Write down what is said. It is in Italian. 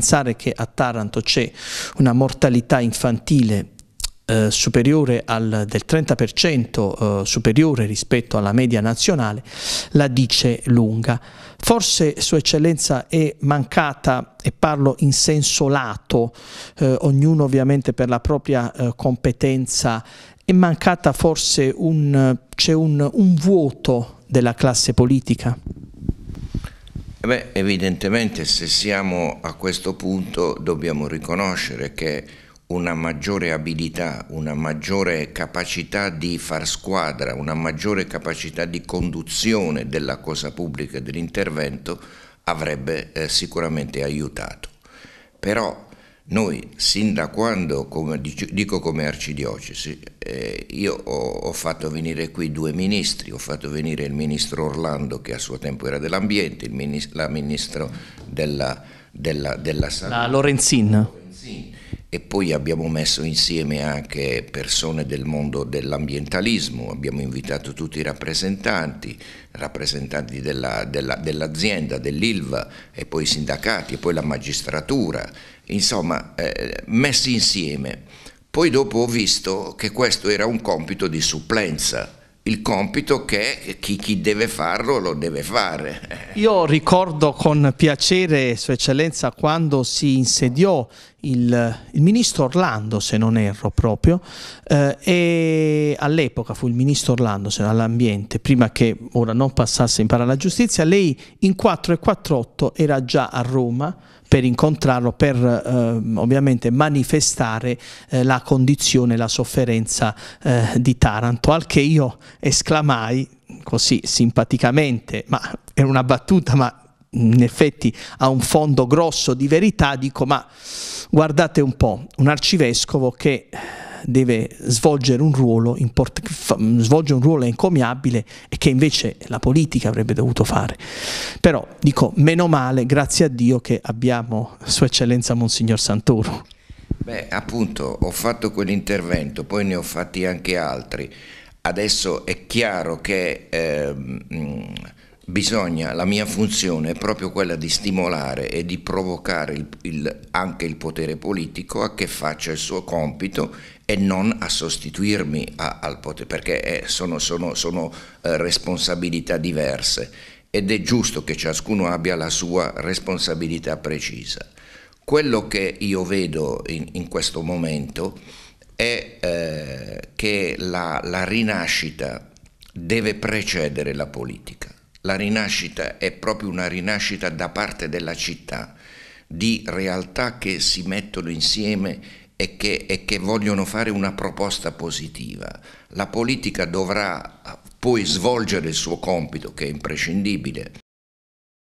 pensare che a Taranto c'è una mortalità infantile eh, superiore al, del 30% eh, superiore rispetto alla media nazionale, la dice lunga. Forse Sua Eccellenza è mancata, e parlo in senso lato, eh, ognuno ovviamente per la propria eh, competenza, è mancata forse un, un, un vuoto della classe politica? Eh beh, evidentemente se siamo a questo punto dobbiamo riconoscere che una maggiore abilità, una maggiore capacità di far squadra, una maggiore capacità di conduzione della cosa pubblica e dell'intervento avrebbe eh, sicuramente aiutato. Però noi, sin da quando, come dico come arcidiocesi, eh, io ho, ho, fatto venire qui due ministri, ho fatto venire il ministro Orlando che a suo tempo era dell'ambiente, il ministro, la ministro della, della, della salute. La Lorenzin. Lorenzin e poi abbiamo messo insieme anche persone del mondo dell'ambientalismo, abbiamo invitato tutti i rappresentanti, rappresentanti dell'azienda, dell'ILVA e poi i sindacati e poi la magistratura, insomma eh, messi insieme. Poi dopo ho visto che questo era un compito di supplenza il compito che chi, chi, deve farlo lo deve fare. Io ricordo con piacere, Sua Eccellenza, quando si insediò il, il ministro Orlando, se non erro proprio, eh, e all'epoca fu il ministro Orlando se non all'ambiente, prima che ora non passasse in para la giustizia, lei in 4 e 48 era già a Roma, per incontrarlo, per eh, ovviamente manifestare eh, la condizione, la sofferenza eh, di Taranto, al che io esclamai così simpaticamente, ma era una battuta, ma in effetti ha un fondo grosso di verità, dico ma guardate un po', un arcivescovo che deve svolgere un ruolo, import- svolge un ruolo encomiabile e che invece la politica avrebbe dovuto fare. Però dico, meno male, grazie a Dio che abbiamo Sua Eccellenza Monsignor Santoro. Beh, appunto, ho fatto quell'intervento, poi ne ho fatti anche altri. Adesso è chiaro che eh, bisogna, la mia funzione è proprio quella di stimolare e di provocare il, il, anche il potere politico a che faccia il suo compito e non a sostituirmi a, al potere, perché eh, sono, sono, sono eh, responsabilità diverse ed è giusto che ciascuno abbia la sua responsabilità precisa. Quello che io vedo in, in questo momento è eh, che la, la rinascita deve precedere la politica. La rinascita è proprio una rinascita da parte della città, di realtà che si mettono insieme e che, e che vogliono fare una proposta positiva. La politica dovrà eh, poi svolgere il suo compito, che è imprescindibile,